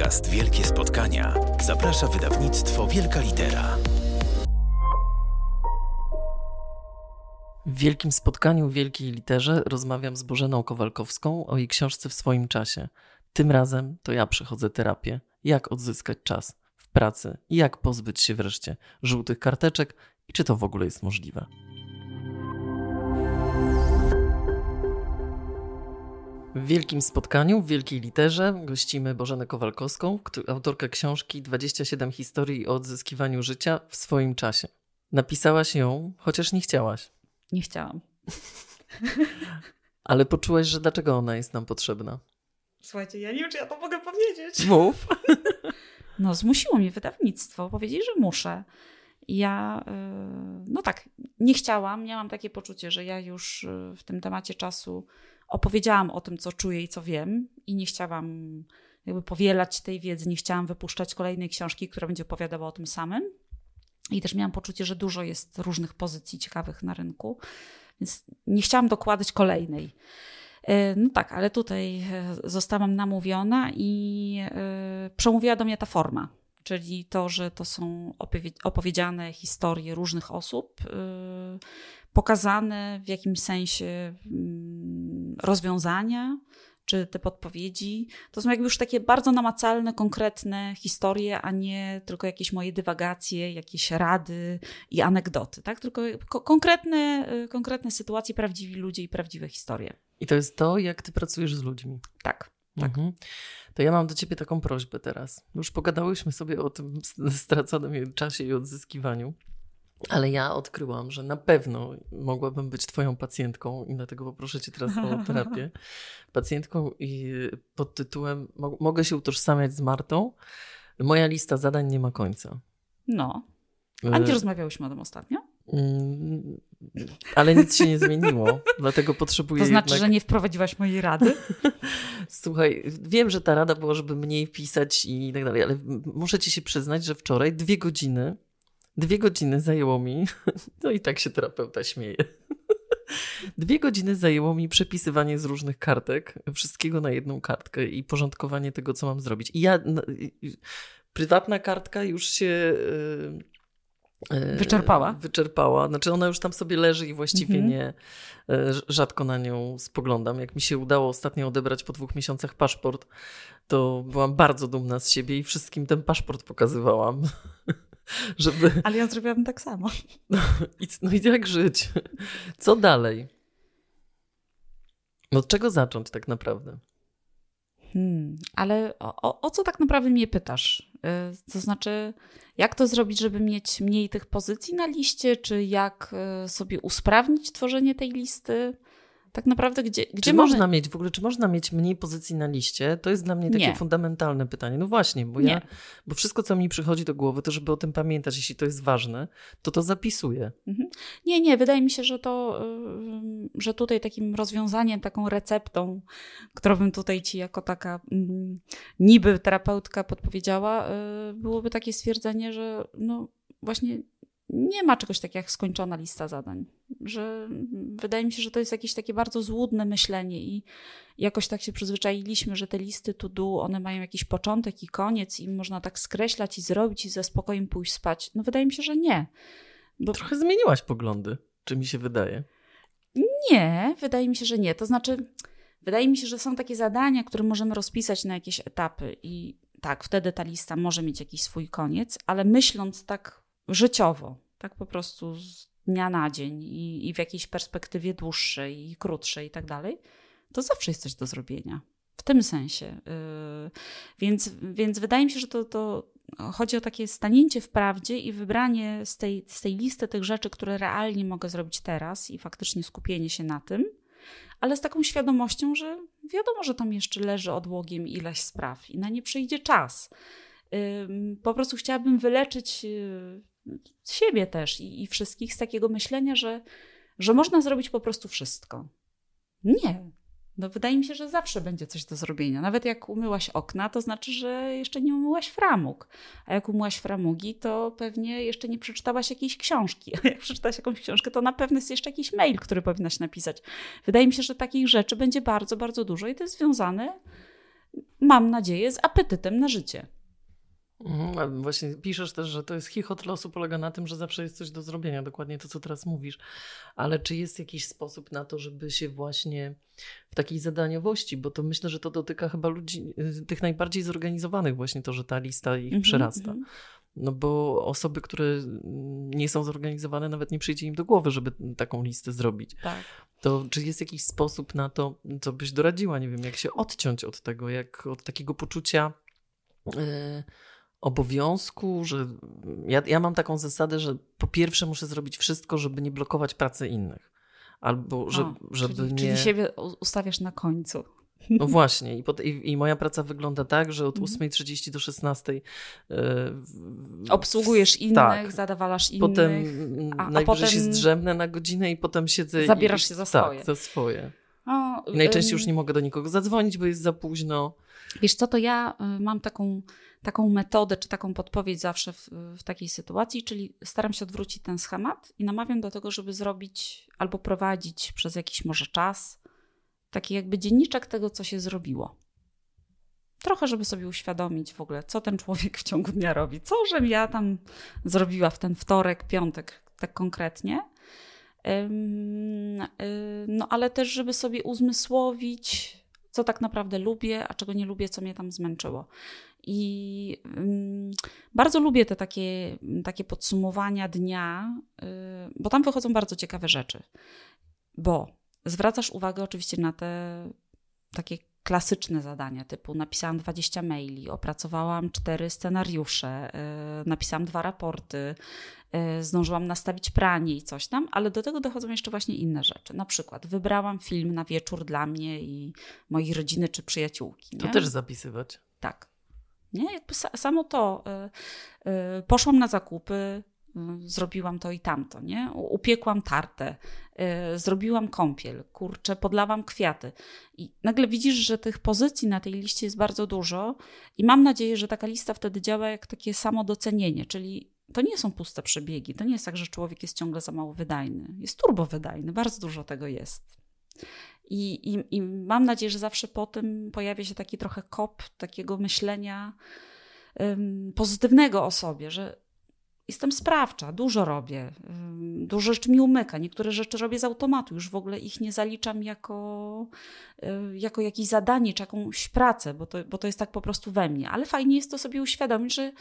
podcast Wielkie Spotkania zaprasza wydawnictwo Wielka Litera. W wielkim spotkaniu w Wielkiej Literze rozmawiam z Bożeną Kowalkowską o jej książce w swoim czasie. Tym razem to ja przechodzę terapię. Jak odzyskać czas w pracy i jak pozbyć się wreszcie żółtych karteczek i czy to w ogóle jest możliwe. W wielkim spotkaniu, w wielkiej literze gościmy Bożenę Kowalkowską, autorkę książki 27 historii o odzyskiwaniu życia w swoim czasie. Napisałaś ją, chociaż nie chciałaś. Nie chciałam. Ale poczułaś, że dlaczego ona jest nam potrzebna? Słuchajcie, ja nie wiem, czy ja to mogę powiedzieć. Mów. no, zmusiło mnie wydawnictwo. Powiedzieli, że muszę. Ja, y, no tak, nie chciałam. Miałam takie poczucie, że ja już y, w tym temacie czasu opowiedziałam o tym, co czuję i co wiem, i nie chciałam jakby powielać tej wiedzy, nie chciałam wypuszczać kolejnej książki, która będzie opowiadała o tym samym. I też miałam poczucie, że dużo jest różnych pozycji ciekawych na rynku, więc nie chciałam dokładać kolejnej. E, no tak, ale tutaj e, zostałam namówiona i e, przemówiła do mnie ta forma, czyli to, że to są opowiedziane historie różnych osób, pokazane w jakimś sensie mm, rozwiązania czy te podpowiedzi. To są jakby już takie bardzo namacalne, konkretne historie, a nie tylko jakieś moje dywagacje, jakieś rady i anegdoty, tak? Tylko konkretne, y, konkretne sytuacje, prawdziwi ludzie i prawdziwe historie. I to jest to, jak ty pracujesz z ludźmi. Tak. Tak. Mhm. To ja mam do ciebie taką prośbę teraz. Już pogadałyśmy sobie o tym straconym czasie i odzyskiwaniu. Ale ja odkryłam, że na pewno mogłabym być Twoją pacjentką i dlatego poproszę Cię teraz o terapię. Pacjentką i pod tytułem Mogę się utożsamiać z Martą. Moja lista zadań nie ma końca. No. E, A nie rozmawiałyśmy o tym ostatnio? Mm, ale nic się nie zmieniło, dlatego potrzebuję. To znaczy, jednak... że nie wprowadziłaś mojej rady? Słuchaj, wiem, że ta rada była, żeby mniej pisać i tak dalej, ale muszę ci się przyznać, że wczoraj dwie godziny Dwie godziny zajęło mi, no i tak się terapeuta śmieje. Dwie godziny zajęło mi przepisywanie z różnych kartek, wszystkiego na jedną kartkę i porządkowanie tego, co mam zrobić. I ja, no, prywatna kartka już się. Yy, Wyczerpała? Wyczerpała. Znaczy ona już tam sobie leży i właściwie mhm. nie, e, rzadko na nią spoglądam. Jak mi się udało ostatnio odebrać po dwóch miesiącach paszport, to byłam bardzo dumna z siebie i wszystkim ten paszport pokazywałam. żeby... Ale ja zrobiłam tak samo. No i, no i jak żyć? Co dalej? No od czego zacząć tak naprawdę? Hmm, ale o, o, co tak naprawdę mnie pytasz? Y, to znaczy, jak to zrobić, żeby mieć mniej tych pozycji na liście, czy jak y, sobie usprawnić tworzenie tej listy? Tak naprawdę, gdzie, gdzie czy mamy... można mieć w ogóle, czy można mieć mniej pozycji na liście? To jest dla mnie takie nie. fundamentalne pytanie. No właśnie, bo nie. ja, bo wszystko, co mi przychodzi do głowy, to żeby o tym pamiętać, jeśli to jest ważne, to to zapisuję. Mhm. Nie, nie, wydaje mi się, że to, yy, że tutaj takim rozwiązaniem, taką receptą, którą bym tutaj ci jako taka mm, niby terapeutka podpowiedziała, yy, byłoby takie stwierdzenie, że no właśnie nie ma czegoś takiego jak skończona lista zadań. Że wydaje mi się, że to jest jakieś takie bardzo złudne myślenie i jakoś tak się przyzwyczailiśmy, że te listy to do, one mają jakiś początek i koniec i można tak skreślać i zrobić i ze spokojem pójść spać. No wydaje mi się, że nie. Bo... Trochę zmieniłaś poglądy, czy mi się wydaje? Nie, wydaje mi się, że nie. To znaczy, wydaje mi się, że są takie zadania, które możemy rozpisać na jakieś etapy i tak, wtedy ta lista może mieć jakiś swój koniec, ale myśląc tak życiowo, tak po prostu z dnia na dzień i, i w jakiejś perspektywie dłuższej i krótszej i tak dalej, to zawsze jest coś do zrobienia. W tym sensie. Y, więc, więc wydaje mi się, że to, to chodzi o takie stanięcie w prawdzie i wybranie z tej, z tej listy tych rzeczy, które realnie mogę zrobić teraz i faktycznie skupienie się na tym, ale z taką świadomością, że wiadomo, że tam jeszcze leży odłogiem ileś spraw i na nie przyjdzie czas. Po prostu chciałabym wyleczyć y, siebie też i, i wszystkich z takiego myślenia, że, że można zrobić po prostu wszystko. Nie. No wydaje mi się, że zawsze będzie coś do zrobienia. Nawet jak umyłaś okna, to znaczy, że jeszcze nie umyłaś framug. A jak umyłaś framugi, to pewnie jeszcze nie przeczytałaś jakiejś książki. A jak przeczytałaś jakąś książkę, to na pewno jest jeszcze jakiś mail, który powinnaś napisać. Wydaje mi się, że takich rzeczy będzie bardzo, bardzo dużo i to jest związane, mam nadzieję, z apetytem na życie. Mhm, właśnie piszesz też, że to jest chichot losu polega na tym, że zawsze jest coś do zrobienia, dokładnie to, co teraz mówisz. Ale czy jest jakiś sposób na to, żeby się właśnie w takiej zadaniowości, bo to myślę, że to dotyka chyba ludzi, y, tych najbardziej zorganizowanych właśnie to, że ta lista ich mhm, przerasta. Mhm. No bo osoby, które mm, nie są zorganizowane, nawet nie przyjdzie im do głowy, żeby taką listę zrobić. Tak. To czy jest jakiś sposób na to, co byś doradziła? Nie wiem, jak się odciąć od tego, jak od takiego poczucia. Yy, obowiązku, że ja, ja mam taką zasadę, że po pierwsze muszę zrobić wszystko, żeby nie blokować pracy innych. Albo że, A, żeby czyli, nie. Czyli siebie ustawiasz na końcu. No właśnie, I, pod, i, i, moja praca wygląda tak, że od 8.30 mhm. do 16.00 yy, e, obsługujesz innych, tak. zadawalasz innych. Potem a, najwyżej a potem się zdrzemnę na godzinę i potem siedzę. Zabierasz i, się za tak, swoje. za swoje. O, Najczęściej um... już nie mogę do nikogo zadzwonić, bo jest za późno. Wiesz co, to ja y, mam taką, taką metodę, czy taką podpowiedź zawsze w, w, takiej sytuacji, czyli staram się odwrócić ten schemat i namawiam do tego, żeby zrobić albo prowadzić przez jakiś może czas taki jakby dzienniczek tego, co się zrobiło. Trochę, żeby sobie uświadomić w ogóle, co ten człowiek w ciągu dnia robi, co żem ja tam zrobiła w ten wtorek, piątek, tak konkretnie. Y, no, ale też, żeby sobie uzmysłowić, co tak naprawdę lubię, a czego nie lubię, co mnie tam zmęczyło. I mm, bardzo lubię te takie, mm, takie podsumowania dnia, y, bo tam wychodzą bardzo ciekawe rzeczy. Bo zwracasz uwagę oczywiście na te takie klasyczne zadania typu napisałam 20 maili, opracowałam 4 scenariusze, y, napisałam dwa raporty, y, zdążyłam nastawić pranie i coś tam, ale do tego dochodzą jeszcze właśnie inne rzeczy. Na przykład wybrałam film na wieczór dla mnie i mojej rodziny czy przyjaciółki. Nie? To też zapisywać. Tak. Nie? Jakby samo to. Y, poszłam na zakupy, zrobiłam to i tamto, nie? Upiekłam tartę, y, zrobiłam kąpiel, kurczę, podlałam kwiaty. I nagle widzisz, że tych pozycji na tej liście jest bardzo dużo i mam nadzieję, że taka lista wtedy działa jak takie samo docenienie, czyli to nie są puste przebiegi, to nie jest tak, że człowiek jest ciągle za mało wydajny. Jest turbo wydajny, bardzo dużo tego jest. I, i, I mam nadzieję, że zawsze po tym pojawia się taki trochę kop takiego myślenia pozytywnego o sobie, że jestem sprawcza, dużo robię, dużo rzeczy mi umyka, niektóre rzeczy robię z automatu, już w ogóle ich nie zaliczam jako, y, jako jakieś zadanie czy jakąś pracę, bo to, bo to jest tak po prostu we mnie. Ale fajnie jest to sobie uświadomić, że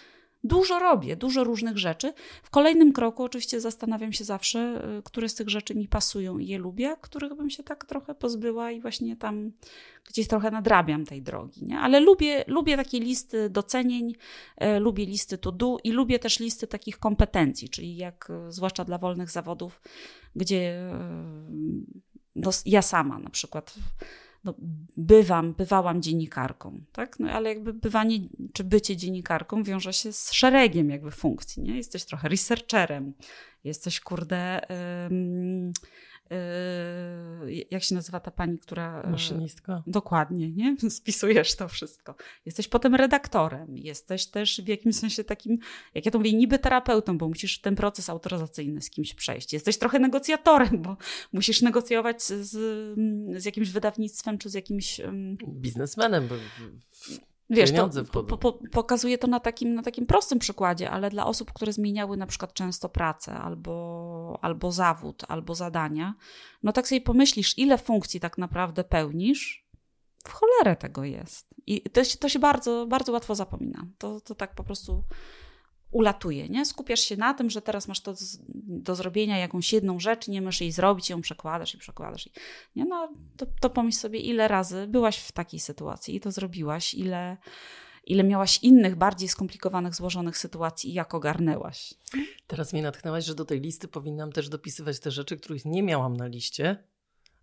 Dużo robię, dużo różnych rzeczy. W kolejnym kroku oczywiście zastanawiam się zawsze, y, które z tych rzeczy mi pasują i je lubię, których bym się tak trochę pozbyła i właśnie tam gdzieś trochę nadrabiam tej drogi. Nie? Ale lubię, lubię takie listy docenień, e, lubię listy to do i lubię też listy takich kompetencji, czyli jak y, zwłaszcza dla wolnych zawodów, gdzie y, no, ja sama na przykład no, bywam, bywałam dziennikarką, tak? No ale jakby bywanie czy bycie dziennikarką wiąże się z szeregiem jakby funkcji, nie? Jesteś trochę researcherem, jesteś kurde... Yy, jak się nazywa ta pani, która. E, Maszynistka. Dokładnie, nie? Spisujesz to wszystko. Jesteś potem redaktorem, jesteś też w jakimś sensie takim, jak ja to mówię, niby terapeutą, bo musisz ten proces autoryzacyjny z kimś przejść. Jesteś trochę negocjatorem, bo musisz negocjować z, z jakimś wydawnictwem czy z jakimś. Biznesmenem. Bo w, Wiesz, to po, po, pokazuje to na takim, na takim prostym przykładzie, ale dla osób, które zmieniały na przykład często pracę albo, albo zawód, albo zadania, no tak sobie pomyślisz, ile funkcji tak naprawdę pełnisz, w cholerę tego jest. I to się, to się bardzo, bardzo łatwo zapomina. To, to tak po prostu ulatuje, nie? Skupiasz się na tym, że teraz masz to do zrobienia jakąś jedną rzecz, nie możesz jej zrobić, ją przekładasz i przekładasz. nie? No, to, to pomyśl sobie, ile razy byłaś w takiej sytuacji i to zrobiłaś, ile, ile miałaś innych, bardziej skomplikowanych, złożonych sytuacji i jak ogarnęłaś. Teraz mnie natchnęłaś, że do tej listy powinnam też dopisywać te rzeczy, których nie miałam na liście,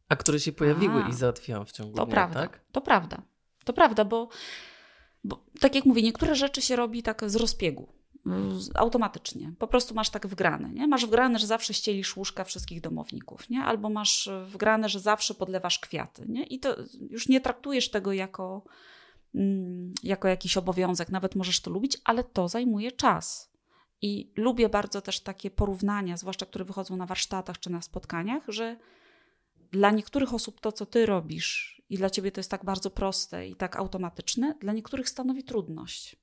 a które się pojawiły a, i załatwiłam w ciągu to dnia, prawda, tak? To prawda, to prawda, bo, bo tak jak mówię, niektóre rzeczy się robi tak z rozpiegu automatycznie. Po prostu masz tak wgrane. Nie? Masz wgrane, że zawsze ścielisz łóżka wszystkich domowników, nie? albo masz e, wgrane, że zawsze podlewasz kwiaty. Nie? I to już nie traktujesz tego jako, mm, jako jakiś obowiązek. Nawet możesz to lubić, ale to zajmuje czas. I lubię bardzo też takie porównania, zwłaszcza które wychodzą na warsztatach czy na spotkaniach, że dla niektórych osób to, co ty robisz, i dla ciebie to jest tak bardzo proste i tak automatyczne, dla niektórych stanowi trudność.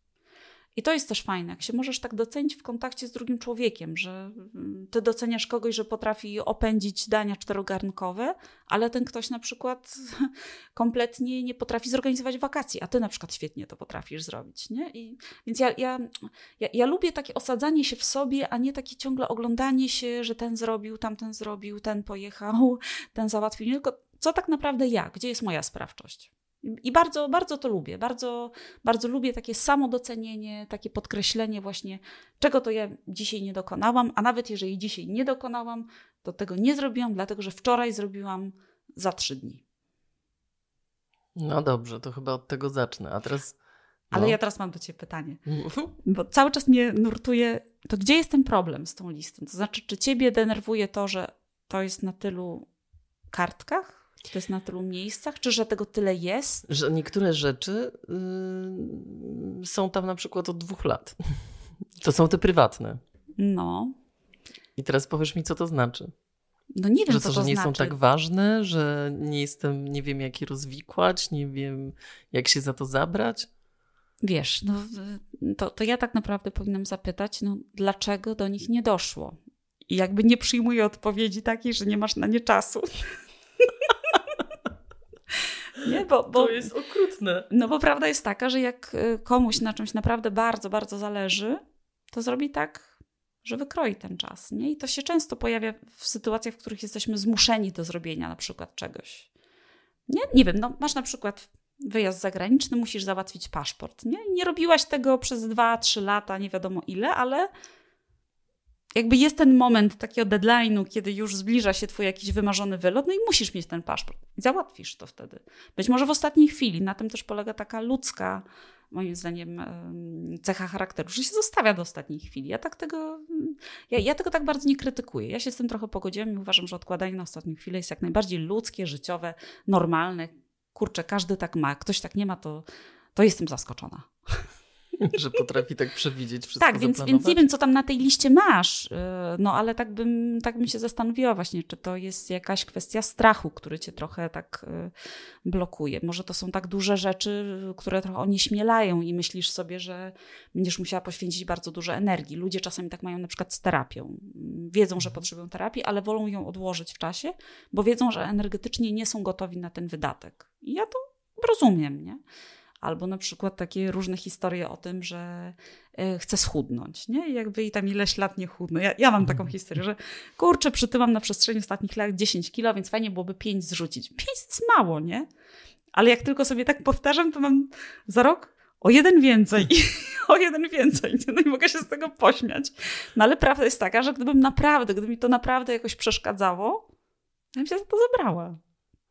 I to jest też fajne, jak się możesz tak docenić w kontakcie z drugim człowiekiem, że mm, ty doceniasz kogoś, że potrafi opędzić dania czterogarnkowe, ale ten ktoś na przykład kompletnie nie potrafi zorganizować wakacji, a ty na przykład świetnie to potrafisz zrobić. Nie? I, więc ja, ja, ja, ja lubię takie osadzanie się w sobie, a nie takie ciągle oglądanie się, że ten zrobił, tamten zrobił, ten pojechał, ten załatwił. Nie tylko co tak naprawdę ja, gdzie jest moja sprawczość? I bardzo, bardzo to lubię. Bardzo, bardzo lubię takie samodocenienie, takie podkreślenie właśnie, czego to ja dzisiaj nie dokonałam, a nawet jeżeli dzisiaj nie dokonałam, to tego nie zrobiłam, dlatego że wczoraj zrobiłam za trzy dni. No dobrze, to chyba od tego zacznę. A teraz. No. Ale ja teraz mam do Ciebie pytanie, mhm. bo cały czas mnie nurtuje, to gdzie jest ten problem z tą listą? To znaczy, czy Ciebie denerwuje to, że to jest na tylu kartkach? Czy to jest na tylu miejscach? Czy że tego tyle jest? Że niektóre rzeczy yy, są tam na przykład od dwóch lat. To są te prywatne. No. I teraz powiesz mi, co to znaczy. No nie wiem, że co, to że nie znaczy. są tak ważne, że nie jestem, nie wiem, jak je rozwikłać, nie wiem, jak się za to zabrać. Wiesz, no, y, to, to ja tak naprawdę powinnam zapytać, no, dlaczego do nich nie doszło? I jakby nie przyjmuję odpowiedzi takiej, że nie masz na nie czasu. Nie, bo, bo, to jest okrutne. No bo prawda jest taka, że jak y, komuś na czymś naprawdę bardzo, bardzo zależy, to zrobi tak, że wykroi ten czas. Nie? I to się często pojawia w sytuacjach, w których jesteśmy zmuszeni do zrobienia na przykład czegoś. Nie, nie wiem, no masz na przykład wyjazd zagraniczny, musisz załatwić paszport. Nie, nie robiłaś tego przez 2-3 lata, nie wiadomo ile, ale jakby jest ten moment takiego deadline'u, kiedy już zbliża się twój jakiś wymarzony wylot, no i musisz mieć ten paszport. załatwisz to wtedy. Być może w ostatniej chwili. Na tym też polega taka ludzka, moim zdaniem, cecha charakteru, że się zostawia do ostatniej chwili. Ja tak tego, ja, ja tego tak bardzo nie krytykuję. Ja się z tym trochę pogodziłam i uważam, że odkładanie na ostatnią chwilę jest jak najbardziej ludzkie, życiowe, normalne. Kurczę, każdy tak ma. Ktoś tak nie ma, to, to jestem zaskoczona że potrafi tak przewidzieć wszystko. Tak, więc, więc nie wiem, co tam na tej liście masz, y, no ale tak bym, tak bym się zastanowiła właśnie, czy to jest jakaś kwestia strachu, który cię trochę tak y, blokuje. Może to są tak duże rzeczy, które trochę śmielają i myślisz sobie, że będziesz musiała poświęcić bardzo dużo energii. Ludzie czasami tak mają na przykład z terapią. Wiedzą, że mhm. potrzebują terapii, ale wolą ją odłożyć w czasie, bo wiedzą, że energetycznie nie są gotowi na ten wydatek. I ja to rozumiem, nie? albo na przykład takie różne historie o tym, że e, chcę schudnąć, nie? I jakby i tam ileś lat nie chudnę. Ja, ja mam taką mhm. historię, że kurczę, przytyłam na przestrzeni ostatnich lat 10 kilo, więc fajnie byłoby 5 zrzucić. 5 jest mało, nie? Ale jak tylko sobie tak powtarzam, to mam za rok o jeden więcej, o jeden więcej. No i mogę się z tego pośmiać. No ale prawda jest taka, że gdybym naprawdę, mi to naprawdę jakoś przeszkadzało, ja bym się za to zabrała.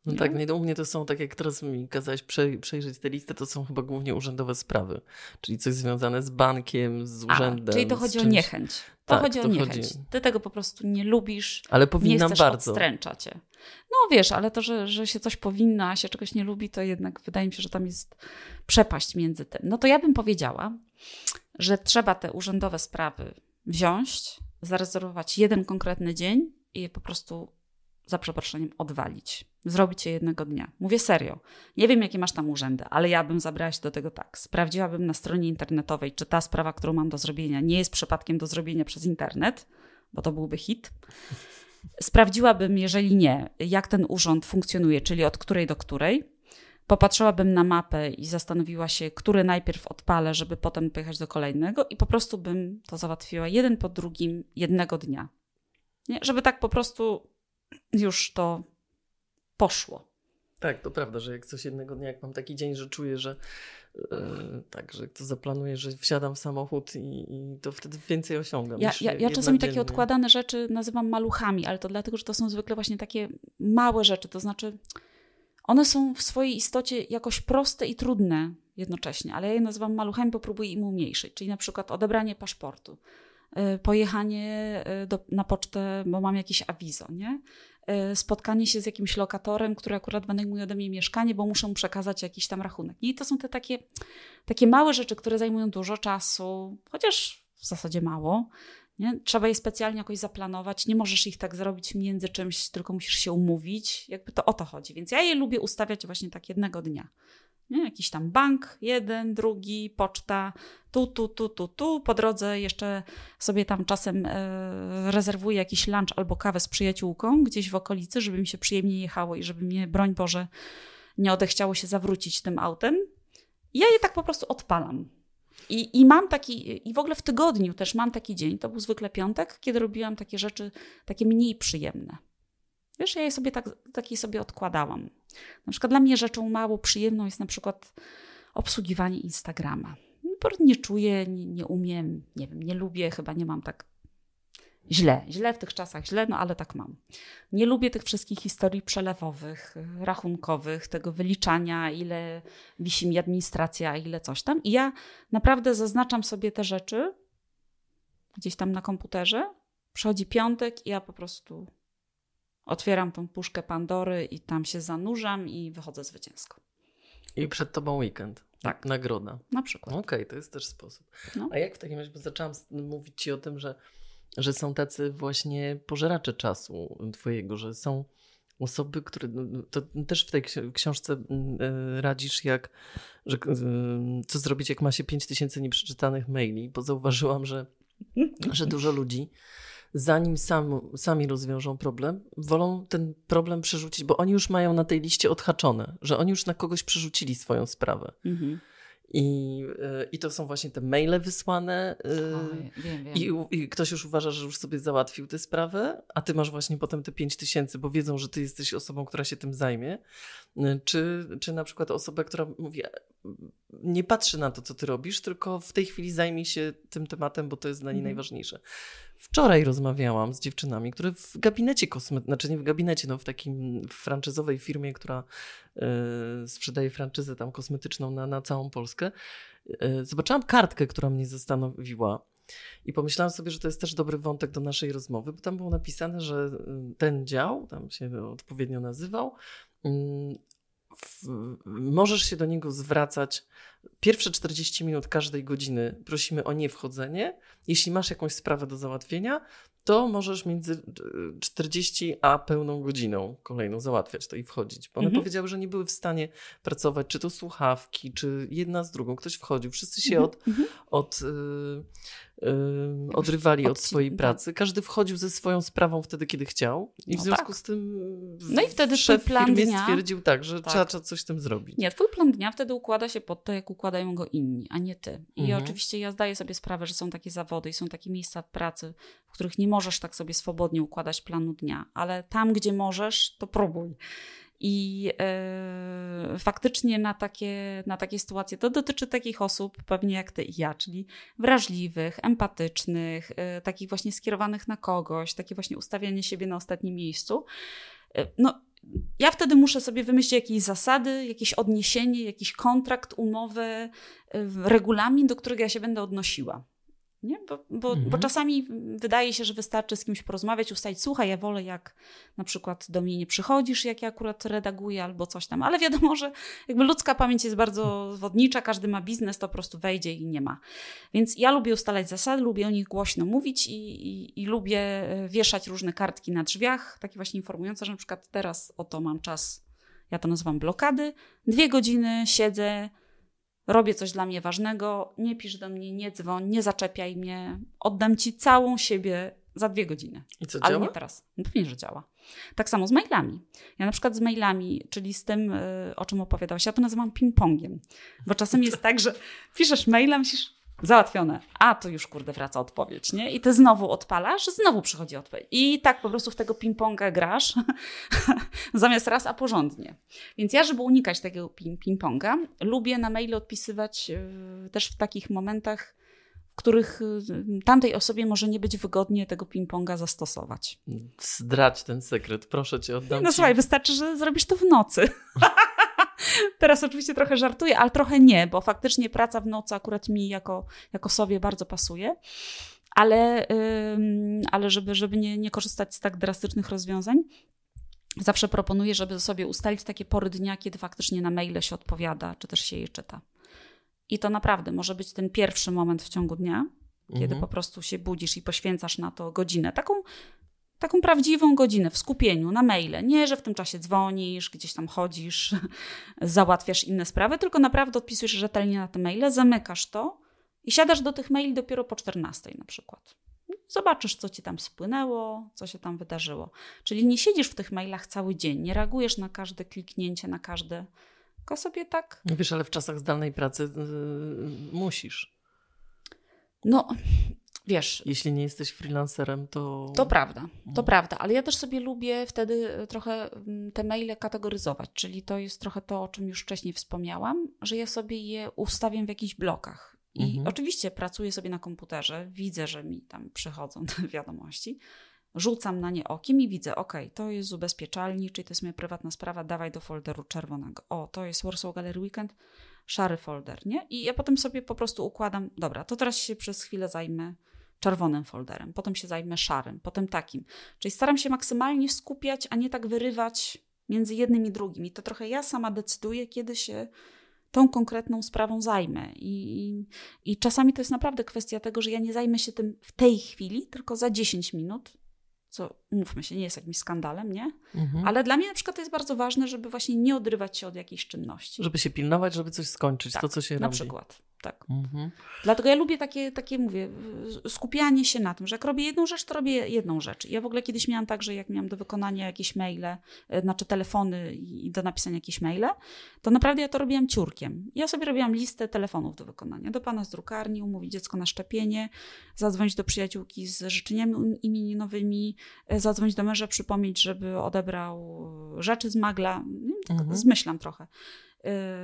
No tak, nie no u mnie to są, tak jak teraz mi kazałeś przejrzeć tę listę, to są chyba głównie urzędowe sprawy, czyli coś związane z bankiem, z urzędem. A, czyli to chodzi o niechęć. To tak, chodzi o to niechęć. Chodzi... Ty tego po prostu nie lubisz, ale powinnam nie chcesz bardzo. odstręcza cię. No wiesz, ale to, że, że się coś powinna, a się czegoś nie lubi, to jednak wydaje mi się, że tam jest przepaść między tym. No to ja bym powiedziała, że trzeba te urzędowe sprawy wziąć, zarezerwować jeden konkretny dzień i je po prostu za przeproszeniem, odwalić. Zrobić je jednego dnia. Mówię serio. Nie wiem, jakie masz tam urzędy, ale ja bym zabrała się do tego tak. Sprawdziłabym na stronie internetowej, czy ta sprawa, którą mam do zrobienia, nie jest przypadkiem do zrobienia przez internet, bo to byłby hit. Sprawdziłabym, jeżeli nie, jak ten urząd funkcjonuje, czyli od której do której. Popatrzyłabym na mapę i zastanowiła się, który najpierw odpalę, żeby potem pojechać do kolejnego, i po prostu bym to załatwiła jeden po drugim, jednego dnia. Nie? Żeby tak po prostu już to poszło. Tak, to prawda, że jak coś jednego dnia, jak mam taki dzień, że czuję, że yy, tak, że to zaplanuję, że wsiadam w samochód i, i to wtedy więcej osiągam. Ja, ja, ja czasami takie odkładane rzeczy nazywam maluchami, ale to dlatego, że to są zwykle właśnie takie małe rzeczy, to znaczy one są w swojej istocie jakoś proste i trudne jednocześnie, ale ja je nazywam maluchami, bo próbuję im umniejszyć, czyli na przykład odebranie paszportu Y, pojechanie y, do, na pocztę, bo mam jakieś awizo, nie? Y, spotkanie się z jakimś lokatorem, który akurat wynajmuje ode mnie mieszkanie, bo muszę mu przekazać jakiś tam rachunek. Nie? I to są te takie, takie małe rzeczy, które zajmują dużo czasu, chociaż w zasadzie mało. Nie? Trzeba je specjalnie jakoś zaplanować. Nie możesz ich tak zrobić między czymś, tylko musisz się umówić. Jakby to o to chodzi. Więc ja je lubię ustawiać właśnie tak jednego dnia. Nie? Jakiś tam bank, jeden, drugi, poczta, tu, tu, tu, tu, tu. Po drodze jeszcze sobie tam czasem e, rezerwuję jakiś lunch albo kawę z przyjaciółką gdzieś w okolicy, żeby mi się przyjemnie jechało i żeby mnie, broń Boże, nie odechciało się zawrócić tym autem. ja je tak po prostu odpalam. I, I mam taki, i w ogóle w tygodniu też mam taki dzień, to był zwykle piątek, kiedy robiłam takie rzeczy, takie mniej przyjemne. Wiesz, ja je sobie tak, taki sobie odkładałam. Na przykład dla mnie rzeczą mało przyjemną jest na przykład obsługiwanie Instagrama. Nie czuję, nie, nie umiem, nie wiem, nie lubię, chyba nie mam tak źle, źle w tych czasach, źle, no ale tak mam. Nie lubię tych wszystkich historii przelewowych, rachunkowych, tego wyliczania, ile wisi mi administracja, ile coś tam. I ja naprawdę zaznaczam sobie te rzeczy gdzieś tam na komputerze. Przychodzi piątek i ja po prostu Otwieram tą puszkę Pandory i tam się zanurzam i wychodzę zwycięsko. I przed tobą weekend. Tak. Nagroda. Na przykład. Okej, okay, to jest też sposób. No. A jak w takim razie, bo zaczęłam mówić ci o tym, że, że są tacy właśnie pożeracze czasu twojego, że są osoby, które no, no, to też w tej książce mm, e, radzisz jak, że, mm, co zrobić jak ma się 5000 nieprzeczytanych maili, bo zauważyłam, że, że dużo ludzi zanim sam, sami rozwiążą problem, wolą ten problem przerzucić, bo oni już mają na tej liście odhaczone, że oni już na kogoś przerzucili swoją sprawę. Mhm. I, e, I to są właśnie te maile wysłane. E, Oj, wiem, wiem. I, I, ktoś już uważa, że już sobie załatwił tę sprawę, a ty masz właśnie potem te 5 tysięcy, bo wiedzą, że ty jesteś osobą, która się tym zajmie. E, czy, czy na przykład osoba, która mówi, nie patrzy na to, co ty robisz, tylko w tej chwili zajmij się tym tematem, bo to jest dla niej mhm. najważniejsze. Wczoraj rozmawiałam z dziewczynami, które w gabinecie kosmetycznym, znaczy nie w gabinecie, no w takim franczyzowej firmie, która y, sprzedaje franczyzę tam kosmetyczną na, na całą Polskę. Y, zobaczyłam kartkę, która mnie zastanowiła. I pomyślałam sobie, że to jest też dobry wątek do naszej rozmowy, bo tam było napisane, że e, ten dział, tam się odpowiednio nazywał, mm, możesz się do niego zwracać. Pierwsze 40 minut każdej godziny prosimy o niewchodzenie. Jeśli masz jakąś sprawę do załatwienia, to możesz między 40 e, a pełną godziną kolejną załatwiać to i wchodzić. Bo one mhm. powiedziały, że nie były w stanie pracować, czy to słuchawki, czy jedna z drugą. Ktoś wchodził, wszyscy się mhm. od, mhm. od, od y, odrywali od swojej tak. pracy. Każdy wchodził ze swoją sprawą wtedy, kiedy chciał. I w no związku tak. z tym no i wtedy szef plan firmie dnia... stwierdził tak, że tak. Trzeba, trzeba coś z tym zrobić. Nie, twój plan dnia wtedy układa się pod to, jak układają go inni, a nie ty. I mhm. oczywiście ja zdaję sobie sprawę, że są takie zawody i są takie miejsca pracy, w których nie możesz tak sobie swobodnie układać planu dnia, ale tam, gdzie możesz, to próbuj. I e, faktycznie na takie, na takie sytuacje to dotyczy takich osób, pewnie jak ty i ja, czyli wrażliwych, empatycznych, e, takich właśnie skierowanych na kogoś, takie właśnie ustawianie siebie na ostatnim miejscu. E, no, ja wtedy muszę sobie wymyślić jakieś zasady, jakieś odniesienie, jakiś kontrakt, umowę, e, regulamin, do którego ja się będę odnosiła. Nie? Bo, bo, mhm. bo, czasami wydaje się, że wystarczy z kimś porozmawiać, ustalić, słuchaj, ja wolę jak na przykład do mnie nie przychodzisz, jak ja akurat redaguję albo coś tam, ale wiadomo, że jakby ludzka pamięć jest bardzo wodnicza, każdy ma biznes, to po prostu wejdzie i nie ma. Więc ja lubię ustalać zasady, lubię o nich głośno mówić i, i, i lubię e, wieszać różne kartki na drzwiach, takie właśnie informujące, że na przykład teraz oto mam czas, ja to nazywam blokady, dwie godziny siedzę, robię coś dla mnie ważnego, nie pisz do mnie, nie dzwoń, nie zaczepiaj mnie, oddam ci całą siebie za dwie godziny. I co, Ale działa? nie teraz. No pewnie, że działa. Tak samo z mailami. Ja na przykład z mailami, czyli z tym, e, o czym opowiadałaś, ja to nazywam ping-pongiem. Bo czasem jest tak, że piszesz maila, myślisz, załatwione. A to już kurde wraca odpowiedź, nie? I ty znowu odpalasz, znowu przychodzi odpowiedź. I tak po prostu w tego ping-ponga grasz zamiast raz, a porządnie. Więc ja, żeby unikać takiego ping-ponga, lubię na maile odpisywać e, też w takich momentach, w których e, tamtej osobie może nie być wygodnie tego ping-ponga zastosować. Zdrać ten sekret, proszę cię, oddam No ci. słuchaj, wystarczy, że zrobisz to w nocy. Teraz oczywiście trochę żartuję, ale trochę nie, bo faktycznie praca w nocy akurat mi jako, jako sobie bardzo pasuje. Ale, ale żeby, żeby nie, nie korzystać z tak drastycznych rozwiązań, zawsze proponuję, żeby sobie ustalić takie pory dnia, kiedy faktycznie na maile się odpowiada, czy też się je czyta. I to naprawdę może być ten pierwszy moment w ciągu dnia, kiedy mhm. po prostu się budzisz i poświęcasz na to godzinę. Taką taką prawdziwą godzinę w skupieniu, na maile. Nie, że w tym czasie dzwonisz, gdzieś tam chodzisz, załatwiasz inne sprawy, tylko naprawdę odpisujesz rzetelnie na te maile, zamykasz to i siadasz do tych maili dopiero po 14 na przykład. Zobaczysz, co ci tam spłynęło, co się tam wydarzyło. Czyli nie siedzisz w tych mailach cały dzień, nie reagujesz na każde kliknięcie, na każde. Tylko sobie tak. Wiesz, ale w czasach zdalnej pracy yy, musisz. No, wiesz. Jeśli nie jesteś freelancerem, to. To prawda, to no. prawda, ale ja też sobie lubię wtedy e, trochę mm, te maile kategoryzować, czyli to jest trochę to, o czym już wcześniej wspomniałam, że ja sobie je ustawiam w jakichś blokach. I mhm. oczywiście pracuję sobie na komputerze, widzę, że mi tam przychodzą te wiadomości, rzucam na nie okiem i widzę, ok, to jest ubezpieczalni, czyli to jest moja prywatna sprawa, dawaj do folderu czerwonego. O, to jest Warsaw Gallery Weekend, szary folder, nie? I ja potem sobie po prostu układam, dobra, to teraz się przez chwilę zajmę czerwonym folderem, potem się zajmę szarym, potem takim. Czyli staram się maksymalnie skupiać, a nie tak wyrywać między jednym i drugim. I to trochę ja sama decyduję, kiedy się tą konkretną sprawą zajmę. I, I czasami to jest naprawdę kwestia tego, że ja nie zajmę się tym w tej chwili, tylko za 10 minut, co mówmy się, nie jest jakimś skandalem, nie? Mhm. Ale dla mnie na przykład to jest bardzo ważne, żeby właśnie nie odrywać się od jakiejś czynności. Żeby się pilnować, żeby coś skończyć, tak, to co się na robi. Na przykład. Tak. Mhm. Dlatego ja lubię takie, takie, mówię, skupianie się na tym, że jak robię jedną rzecz, to robię jedną rzecz. Ja w ogóle kiedyś miałam tak, że jak miałam do wykonania jakieś maile, e, znaczy telefony i do napisania jakieś maile, to naprawdę ja to robiłam ciurkiem. Ja sobie robiłam listę telefonów do wykonania. Do pana z drukarni, umówić dziecko na szczepienie, zadzwonić do przyjaciółki z życzeniami imieninowymi, e, zadzwonić do męża, przypomnieć, żeby odebrał rzeczy z magla. No tak mhm. zmyślam trochę.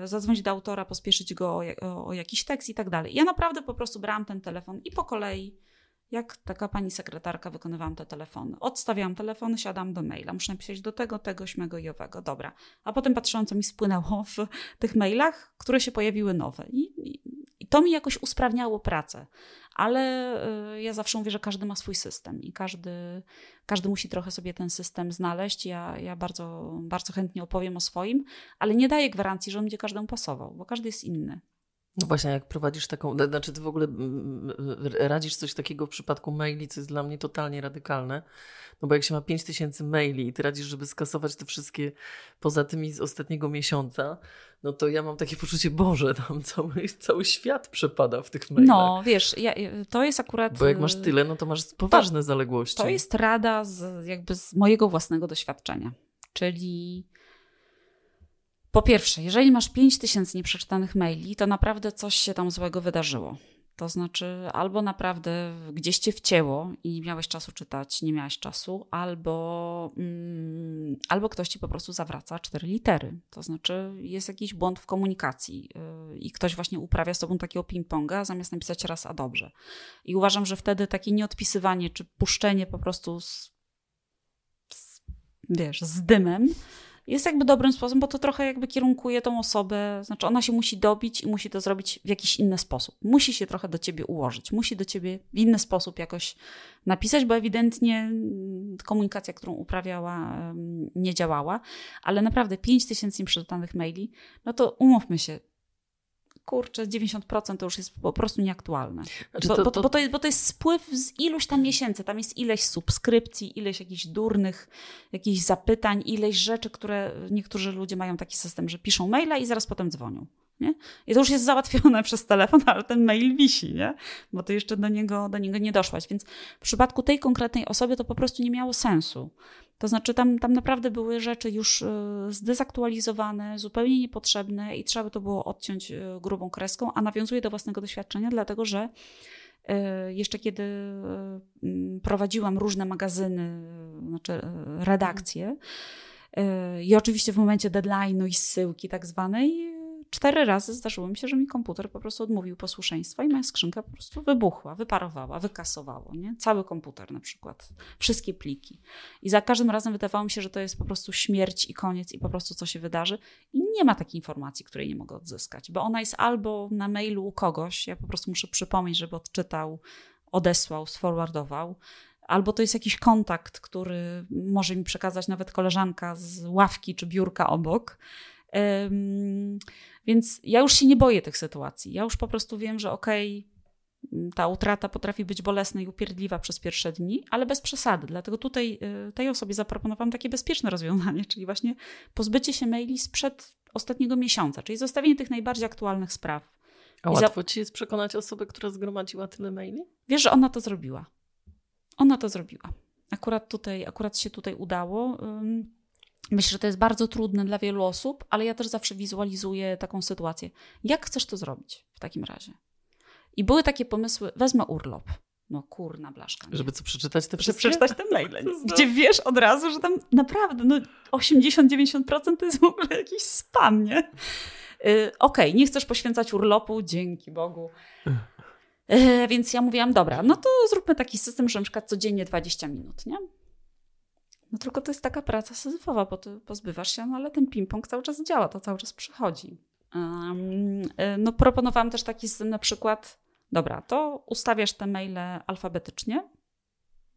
Y, zadzwonić do autora, pospieszyć go o, o, jakiś tekst i tak dalej. Ja naprawdę po prostu brałam ten telefon i po kolei, jak taka pani sekretarka, wykonywałam te telefony. Odstawiałam telefon, siadam do maila. Muszę napisać do tego, tego, śmego i owego. Dobra. A potem patrzyłam, co mi spłynęło w tych mailach, które się pojawiły nowe. I, i to mi jakoś usprawniało pracę. Ale e, ja zawsze mówię, że każdy ma swój system i każdy, każdy musi trochę sobie ten system znaleźć. Ja, ja bardzo, bardzo chętnie opowiem o swoim, ale nie daję gwarancji, że on będzie każdemu pasował, bo każdy jest inny. No właśnie, jak prowadzisz taką, znaczy ty w ogóle mm, mm, mm, radzisz coś takiego w przypadku maili, co jest dla mnie totalnie radykalne, no bo jak się ma 5000 maili i ty radzisz, żeby skasować te wszystkie poza tymi z ostatniego miesiąca, no to ja mam takie poczucie, Boże, tam cały, cały świat przepada w tych mailach. No, wiesz, ja, y, to jest akurat... Bo jak masz y, tyle, no to masz poważne to, zaległości. To jest rada z, jakby z mojego własnego doświadczenia, czyli po pierwsze, jeżeli masz 5000 nieprzeczytanych maili, to naprawdę coś się tam złego wydarzyło. To znaczy, albo naprawdę gdzieś cię wcięło i nie miałeś czasu czytać, nie miałeś czasu, albo, mm, albo ktoś ci po prostu zawraca cztery litery. To znaczy, jest jakiś błąd w komunikacji yy, i ktoś właśnie uprawia z tobą takiego ping-ponga, zamiast napisać raz a dobrze. I uważam, że wtedy takie nieodpisywanie czy puszczenie po prostu z, z wiesz, z dymem jest jakby dobrym sposobem, bo to trochę jakby kierunkuje tą osobę, znaczy ona się musi dobić i musi to zrobić w jakiś inny sposób. Musi się trochę do ciebie ułożyć, musi do ciebie w inny sposób jakoś napisać, bo ewidentnie mm, komunikacja, którą uprawiała, nie działała. Ale naprawdę tysięcy nieprzeczytanych maili, no to umówmy się, kurczę, 90% to już jest po prostu nieaktualne. Znaczy bo, to, Bo, bo, to jest, bo to jest spływ z iluś tam miesięcy, tam jest ileś subskrypcji, ileś jakichś durnych, jakichś zapytań, ileś rzeczy, które niektórzy ludzie mają taki system, że piszą maila i zaraz potem dzwonią. Nie? I to już jest załatwione przez telefon, ale ten mail wisi, nie? bo ty jeszcze do niego, do niego nie doszłaś. Więc w przypadku tej konkretnej osoby to po prostu nie miało sensu. To znaczy, tam, tam naprawdę były rzeczy już e, zdezaktualizowane, zupełnie niepotrzebne i trzeba by to było odciąć e, grubą kreską, a nawiązuję do własnego doświadczenia, dlatego że e, jeszcze kiedy prowadziłam różne magazyny, znaczy redakcje, i oczywiście w momencie deadline'u i zsyłki tak zwanej cztery razy zdarzyło mi się, że mi komputer po prostu odmówił posłuszeństwa i moja skrzynka po prostu wybuchła, wyparowała, wykasowała. nie? Cały komputer na przykład, wszystkie pliki. I za każdym razem wydawało mi się, że to jest po prostu śmierć i koniec i po prostu co się wydarzy. I nie ma takiej informacji, której nie mogę odzyskać, bo ona jest albo na mailu u kogoś, ja po prostu muszę przypomnieć, żeby odczytał, odesłał, sforwardował, albo to jest jakiś kontakt, który może mi przekazać nawet koleżanka z ławki czy biurka obok. Więc ja już się nie boję tych sytuacji. Ja już po prostu wiem, że okej, okay, mm, ta utrata potrafi być bolesna i upierdliwa przez pierwsze dni, ale bez przesady. Dlatego tutaj y, tej osobie zaproponowałam takie bezpieczne rozwiązanie, czyli właśnie pozbycie się maili sprzed ostatniego miesiąca, czyli zostawienie tych najbardziej aktualnych spraw. A łatwo ci jest przekonać osobę, która zgromadziła tyle maili? Wiesz, że ona to zrobiła. Ona to zrobiła. Akurat tutaj, akurat się tutaj udało. Myślę, że to jest bardzo trudne dla wielu osób, ale ja też zawsze wizualizuję taką sytuację. Jak chcesz to zrobić w takim razie? I były takie pomysły, wezmę urlop. No kurna blaszka. Nie? Żeby co przeczytać te wszystkie? Żeby przeczytać ten maile, gdzie wiesz od razu, że tam naprawdę no 80-90% to jest w ogóle jakiś spam, nie? Yy, Okej, okay, nie chcesz poświęcać urlopu, dzięki Bogu. Yy, więc ja mówiłam, dobra, no to zróbmy taki system, że na przykład codziennie 20 minut, nie? No tylko to jest taka praca syzyfowa, bo ty pozbywasz się, no ale ten ping-pong cały czas działa, to cały czas przychodzi. Um, no proponowałam też taki na przykład, dobra, to ustawiasz te maile alfabetycznie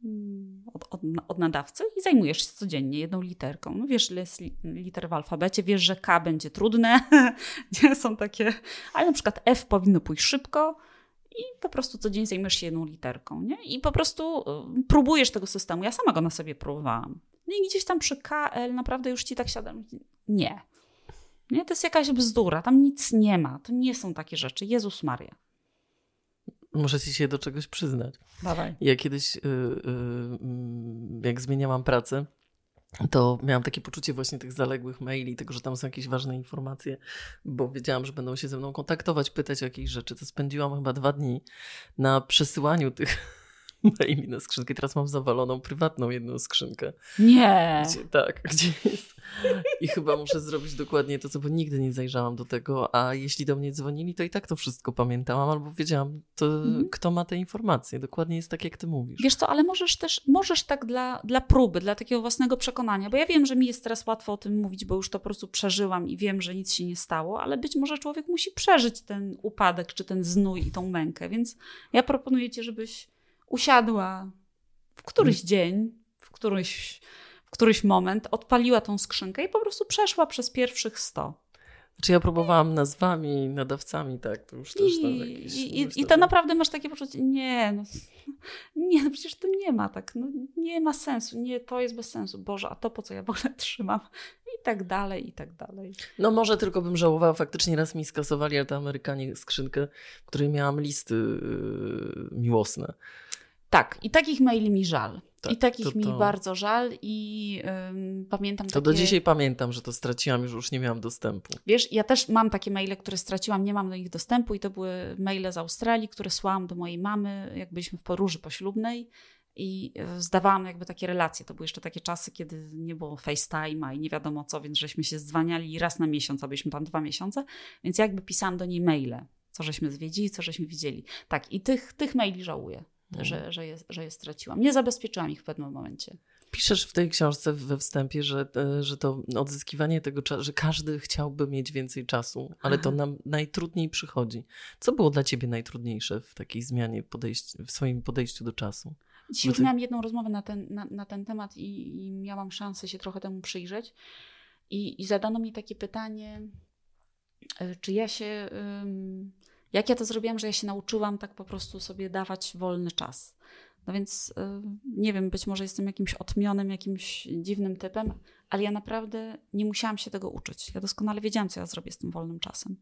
mm, od, od, od, nadawcy i zajmujesz się codziennie jedną literką. No wiesz, ile jest liter w alfabecie, wiesz, że K będzie trudne, nie są takie, ale na przykład F powinno pójść szybko, i po prostu co dzień zajmujesz się jedną literką, nie? I po prostu y, próbujesz tego systemu. Ja sama go na sobie próbowałam. No i gdzieś tam przy KL naprawdę już ci tak siadam. Nie. Nie, to jest jakaś bzdura, tam nic nie ma, to nie są takie rzeczy. Jezus Maria. Muszę ci się do czegoś przyznać. Dawaj. Ja kiedyś, yy, yy, jak zmieniałam pracę, to miałam takie poczucie właśnie tych zaległych maili, tego, że tam są jakieś ważne informacje, bo wiedziałam, że będą się ze mną kontaktować, pytać o jakieś rzeczy. To spędziłam chyba dwa dni na przesyłaniu tych maili na skrzynkę. Teraz mam zawaloną prywatną jedną skrzynkę. Nie. Gdzie, tak, gdzie jest. I chyba muszę zrobić dokładnie to, co bo nigdy nie zajrzałam do tego, a jeśli do mnie dzwonili, to i tak to wszystko pamiętałam, albo wiedziałam, to, mhm. kto ma te informacje. Dokładnie jest tak, jak ty mówisz. Wiesz co, ale możesz też, możesz tak dla, dla próby, dla takiego własnego przekonania, bo ja wiem, że mi jest teraz łatwo o tym mówić, bo już to po prostu przeżyłam i wiem, że nic się nie stało, ale być może człowiek musi przeżyć ten upadek, czy ten znój i tą mękę, więc ja proponuję ci, żebyś usiadła w któryś hmm. dzień, w któryś, w któryś moment, odpaliła tą skrzynkę i po prostu przeszła przez pierwszych 100. Znaczy ja próbowałam nazwami, nadawcami, tak, to już też tam jakieś... I, i, i to naprawdę masz takie poczucie, nie, no, nie, no przecież to nie ma tak, no, nie ma sensu, nie, to jest bez sensu, Boże, a to po co ja w ogóle trzymam? I tak dalej, i tak dalej. No może tylko bym żałowała, faktycznie raz mi skasowali, ale to Amerykanie, skrzynkę, w której miałam listy yy, miłosne. Tak, i takich maili mi żal. Tak, I takich to, to... mi bardzo żal i pamiętam, pamiętam To takie... do dzisiaj pamiętam, że to straciłam, już, już nie miałam dostępu. Wiesz, ja też mam takie maile, które straciłam, nie mam do nich dostępu i to były maile z Australii, które słałam do mojej mamy, jak byliśmy w podróży poślubnej i e, zdawałam jakby takie relacje. To były jeszcze takie czasy, kiedy nie było FaceTime'a i nie wiadomo co, więc żeśmy się zdzwaniali raz na miesiąc, a byliśmy tam dwa miesiące, więc jakby pisałam do niej maile, co żeśmy zwiedzili, co żeśmy widzieli. Tak, i tych, tych maili żałuję. Mhm. że, że, je, że je straciłam. Nie zabezpieczyłam ich w pewnym momencie. Piszesz w tej książce we wstępie, że, e, że to odzyskiwanie tego czasu, że każdy chciałby mieć więcej czasu, ale to nam najtrudniej przychodzi. Co było dla ciebie najtrudniejsze w takiej zmianie podejści, w swoim podejściu do czasu? Dzisiaj ty... miałam jedną rozmowę na ten, na, na ten temat i, i, miałam szansę się trochę temu przyjrzeć. I, i zadano mi takie pytanie, e, czy ja się. Jak ja to zrobiłam, że ja się nauczyłam tak po prostu sobie dawać wolny czas. No więc y, nie wiem, być może jestem jakimś otmionym, jakimś dziwnym typem, ale ja naprawdę nie musiałam się tego uczyć. Ja doskonale wiedziałam, co ja zrobię z tym wolnym czasem.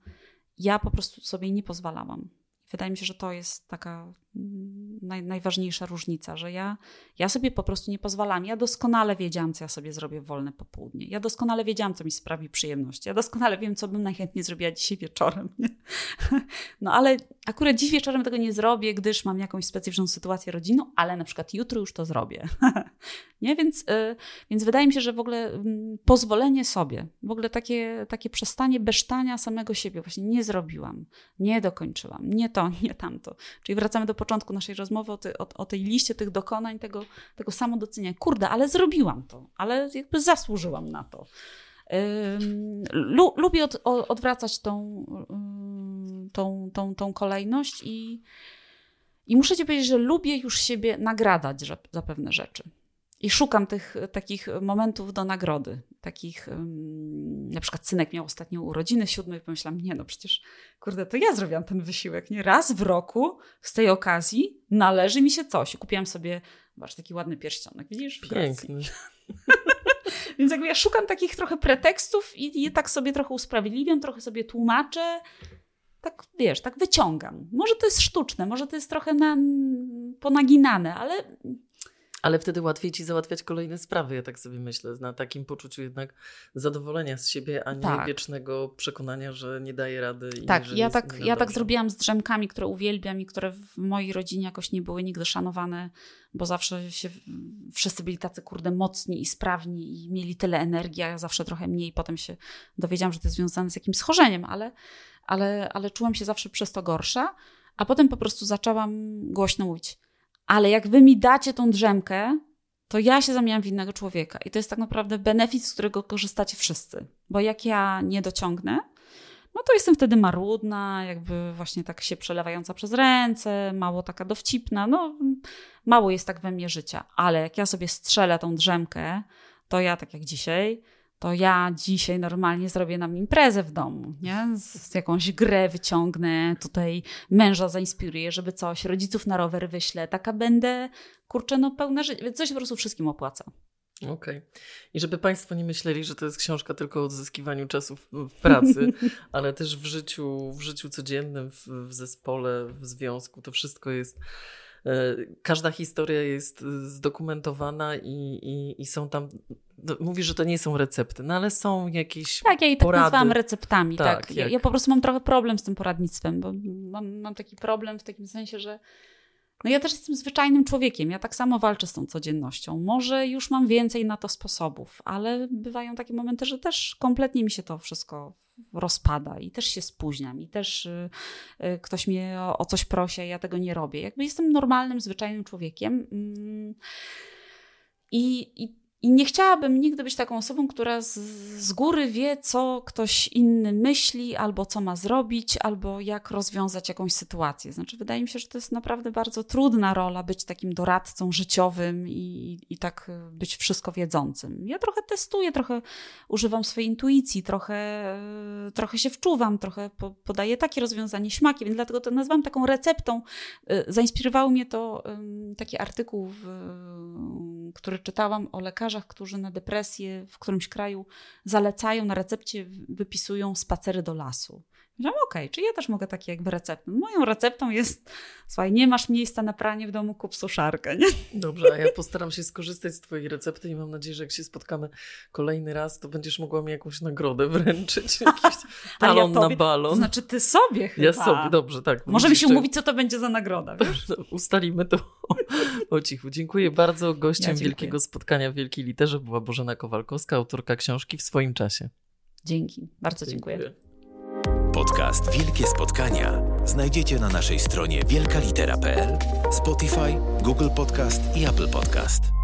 Ja po prostu sobie nie pozwalałam. Wydaje mi się, że to jest taka mm, naj, najważniejsza różnica, że ja, ja sobie po prostu nie pozwalam. Ja doskonale wiedziałam, co ja sobie zrobię w wolne popołudnie. Ja doskonale wiedziałam, co mi sprawi przyjemność. Ja doskonale wiem, co bym najchętniej zrobiła dzisiaj wieczorem. Nie? No ale akurat dziś wieczorem tego nie zrobię, gdyż mam jakąś specyficzną sytuację rodzinną, ale na przykład jutro już to zrobię. Nie? Więc, y, więc wydaje mi się, że w ogóle mm, pozwolenie sobie, w ogóle takie, takie przestanie besztania samego siebie, właśnie nie zrobiłam, nie dokończyłam, nie to, nie tamto. Czyli wracamy do początku naszej rozmowy o, ty, o, o tej liście tych dokonań, tego, tego Kurde, ale zrobiłam to, ale jakby zasłużyłam na to. lubię od, odwracać tą, tą, tą, tą kolejność i, i muszę ci powiedzieć, że lubię już siebie nagradać za pewne rzeczy. I szukam tych takich momentów do nagrody. Takich, na przykład synek miał ostatnią urodziny siódmy i pomyślałam, nie no przecież, kurde, to ja zrobiłam ten wysiłek, nie? Raz w roku z tej okazji należy mi się coś. Kupiłam sobie, zobacz, taki ładny pierścionek, widzisz? Piękny. Więc jakby ja szukam takich trochę pretekstów i je tak sobie trochę usprawiedliwiam, trochę sobie tłumaczę. Tak, wiesz, tak wyciągam. Może to jest sztuczne, może to jest trochę na, ponaginane, ale ale wtedy łatwiej ci załatwiać kolejne sprawy, ja tak sobie myślę, na takim poczuciu jednak zadowolenia z siebie, a nie tak. wiecznego przekonania, że nie daje rady. Tak, i tak- ja, tak ja tak zrobiłam z drzemkami, które uwielbiam i które w mojej rodzinie jakoś nie były nigdy szanowane, bo zawsze się wszyscy byli tacy kurde mocni i sprawni i mieli tyle energii, a ja zawsze trochę mniej. Potem się dowiedziałam, że to jest związane z jakimś schorzeniem, ale, ale, ale czułam się zawsze przez to gorsza, a potem po prostu zaczęłam głośno mówić – ale jak wy mi dacie tą drzemkę, to ja się zamieniam w innego człowieka. I to jest tak naprawdę benefit, z którego korzystacie wszyscy. Bo jak ja nie dociągnę, no to jestem wtedy marudna, jakby właśnie tak się przelewająca przez ręce, mało taka dowcipna, no mało jest tak we mnie życia. Ale jak ja sobie strzelę tą drzemkę, to ja tak jak dzisiaj, to ja dzisiaj normalnie zrobię nam imprezę w domu, nie? Z, jakąś grę wyciągnę, tutaj męża zainspiruję, żeby coś, rodziców na rower wyślę, taka będę, kurczę, no pełna życia, coś po prostu wszystkim opłaca. Okej. Okay. I żeby Państwo nie myśleli, że to jest książka tylko o odzyskiwaniu czasu w pracy, ale też w życiu, w życiu codziennym, w, w zespole, w związku, to wszystko jest E, każda historia jest e, zdokumentowana i, i, i są tam. No, mówisz, że to nie są recepty, no ale są jakieś. Tak, ja i tak nazywam receptami. Tak, tak. Ja, ja, po prostu mam trochę problem z tym poradnictwem, bo mam, mam taki problem w takim sensie, że no ja też jestem zwyczajnym człowiekiem, ja tak samo walczę z tą codziennością. Może już mam więcej na to sposobów, ale bywają takie momenty, że też kompletnie mi się to wszystko rozpada i też się spóźniam i też y, y, ktoś mnie o, coś prosi, a ja tego nie robię. Jakby jestem normalnym, zwyczajnym człowiekiem. Mm, I, I, i nie chciałabym nigdy być taką osobą, która z, z, góry wie, co ktoś inny myśli, albo co ma zrobić, albo jak rozwiązać jakąś sytuację. Znaczy, wydaje mi się, że to jest naprawdę bardzo trudna rola być takim doradcą życiowym i, i tak być wszystko wiedzącym. Ja trochę testuję, trochę używam swojej intuicji, trochę, e, trochę się wczuwam, trochę po, podaję takie rozwiązanie śmaki, więc dlatego to nazywam taką receptą. E, Zainspirował mnie to taki artykuł, w, który czytałam o lekarzach lekarzach, którzy na depresję w którymś kraju zalecają, na recepcie wypisują spacery do lasu. Myślałam, okej, okay, czy ja też mogę takie jakby receptą? Moją receptą jest, słuchaj, nie masz miejsca na pranie w domu, kup suszarkę. Nie? Dobrze, a ja postaram się skorzystać z Twojej recepty i mam nadzieję, że jak się spotkamy kolejny raz, to będziesz mogła mi jakąś nagrodę wręczyć. Jakiś talon ja tobie, na balon. To znaczy ty sobie chyba. Ja sobie, dobrze, tak. Możemy się umówić, co to będzie za nagroda. Wiesz? No, ustalimy to o cichu. Dziękuję bardzo. Gościem ja wielkiego spotkania w Wielkiej Literze była Bożena Kowalkowska, autorka książki w swoim czasie. Dzięki, bardzo dziękuję. dziękuję. Podcast Wielkie Spotkania znajdziecie na naszej stronie wielkalitera.pl, Spotify, Google Podcast i Apple Podcast.